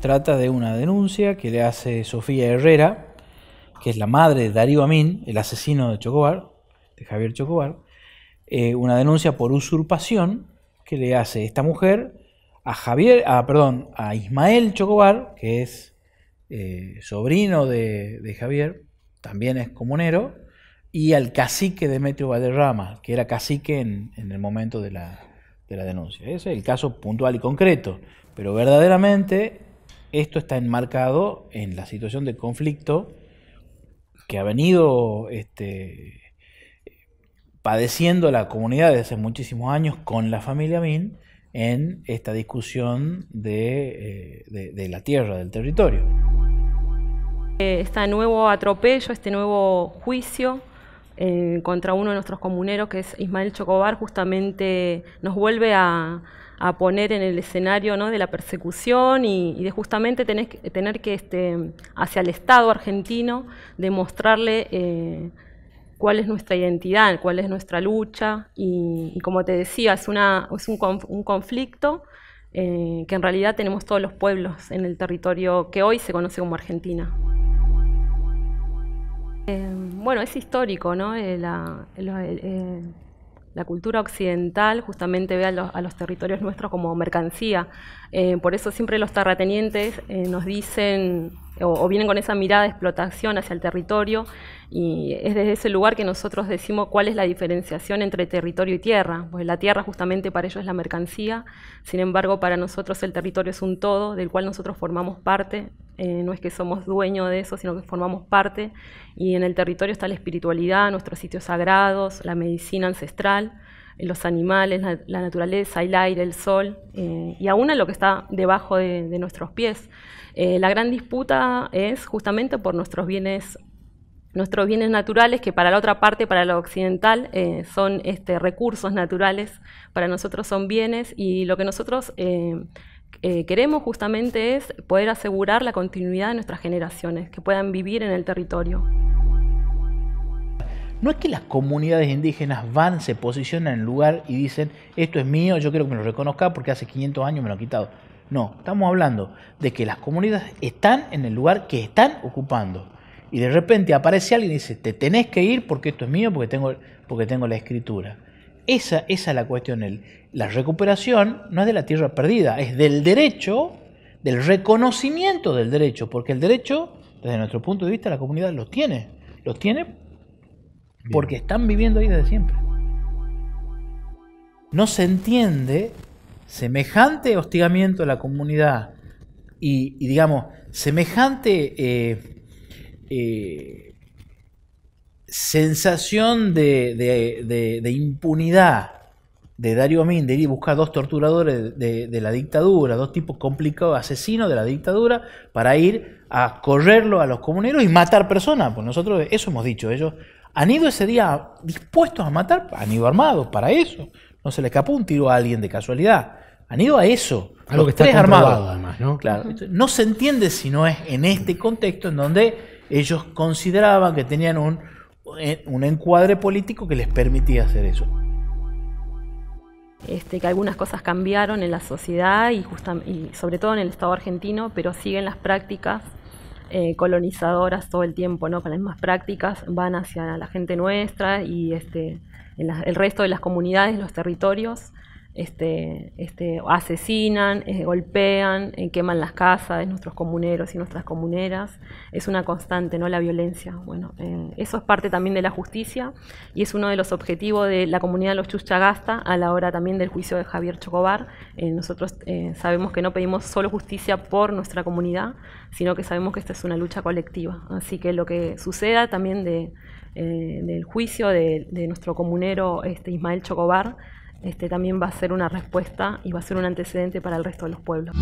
trata de una denuncia que le hace Sofía Herrera, que es la madre de Darío Amin, el asesino de Chocobar, de Javier Chocobar, eh, una denuncia por usurpación que le hace esta mujer a Javier, a, ah, perdón, a Ismael Chocobar, que es eh, sobrino de, Javier, también es comunero, y al cacique Demetrio Valderrama, que era cacique en, el momento de la, de la denuncia. Ese es el caso puntual y concreto, pero verdaderamente esto está enmarcado en la situación de conflicto que ha venido este, padeciendo la comunidad desde hace muchísimos años con la familia Min en esta discusión de, eh, de la tierra, del territorio. Eh, este nuevo atropello, este nuevo juicio contra uno de nuestros comuneros, que es Ismael Chocobar, justamente nos vuelve a, poner en el escenario ¿no? de la persecución y, de justamente tener, que, este, hacia el Estado argentino, demostrarle eh, cuál es nuestra identidad, cuál es nuestra lucha. Y, como te decía, es, una, es un, conflicto eh, que en realidad tenemos todos los pueblos en el territorio que hoy se conoce como Argentina. Em, bueno, es histórico, ¿no? Eh, eh, la, cultura occidental justamente ve a los, a los territorios nuestros como mercancía. Eh, por eso siempre los terratenientes nos dicen o, vienen con esa mirada de explotación hacia el territorio y es desde ese lugar que nosotros decimos cuál es la diferenciación entre territorio y tierra, pues la tierra justamente para ellos es la mercancía, sin embargo para nosotros el territorio es un todo del cual nosotros formamos parte, eh, no es que somos dueños de eso, sino que formamos parte y en el territorio está la espiritualidad, nuestros sitios sagrados, la medicina ancestral los animales, la, naturaleza, el aire, el sol, eh, y aún lo que está debajo de, nuestros pies. Eh, la gran disputa es justamente por nuestros bienes nuestros bienes naturales, que para la otra parte, para lo occidental, eh, son este, recursos naturales, para nosotros son bienes, y lo que nosotros queremos justamente es poder asegurar la continuidad de nuestras generaciones, que puedan vivir en el territorio. No es que las comunidades indígenas van, se posicionan en el lugar y dicen, esto es mío, yo quiero que me lo reconozca porque hace 500 años me lo han quitado. No, estamos hablando de que las comunidades están en el lugar que están ocupando. Y de repente aparece alguien y dice, te tenés que ir porque esto es mío, porque tengo, porque tengo la escritura. Esa, es la cuestión. la recuperación no es de la tierra perdida, es del derecho, del reconocimiento del derecho, porque el derecho, desde nuestro punto de vista, la comunidad lo tiene. Lo tiene porque están viviendo ahí desde siempre. No se entiende semejante hostigamiento a la comunidad y, digamos, semejante eh, eh, sensación de, impunidad de Dario Amin, de ir y buscar dos torturadores de, la dictadura, dos tipos complicados, asesinos de la dictadura, para ir a correrlo a los comuneros y matar personas. Pues nosotros eso hemos dicho, ellos han ido ese día dispuestos a matar, han ido armados para eso. No se le escapó un tiro a alguien de casualidad. Han ido a eso. a lo que está armado. ¿no? se entiende si no es en este contexto en donde ellos consideraban que tenían un, eh, un encuadre político que les permitía hacer eso. Este, que algunas cosas cambiaron en la sociedad y sobre todo en el Estado argentino, pero siguen las prácticas eh, colonizadoras todo el tiempo, ¿no? Con las mismas prácticas van hacia la gente nuestra y este, el resto de las comunidades, los territorios, este, este, asesinan, eh, golpean, eh, queman las casas de nuestros comuneros y nuestras comuneras. Es una constante, ¿no? La violencia. Bueno, eh, eso es parte también de la justicia y es uno de los objetivos de la comunidad de los Chuchagasta a la hora también del juicio de Javier Chocobar. nosotros sabemos que no pedimos solo justicia por nuestra comunidad, sino que sabemos que esta es una lucha colectiva. Así que lo que suceda también de, del juicio de, de nuestro comunero este, Ismael Chocobar, este, también va a ser una respuesta y va a ser un antecedente para el resto de los pueblos.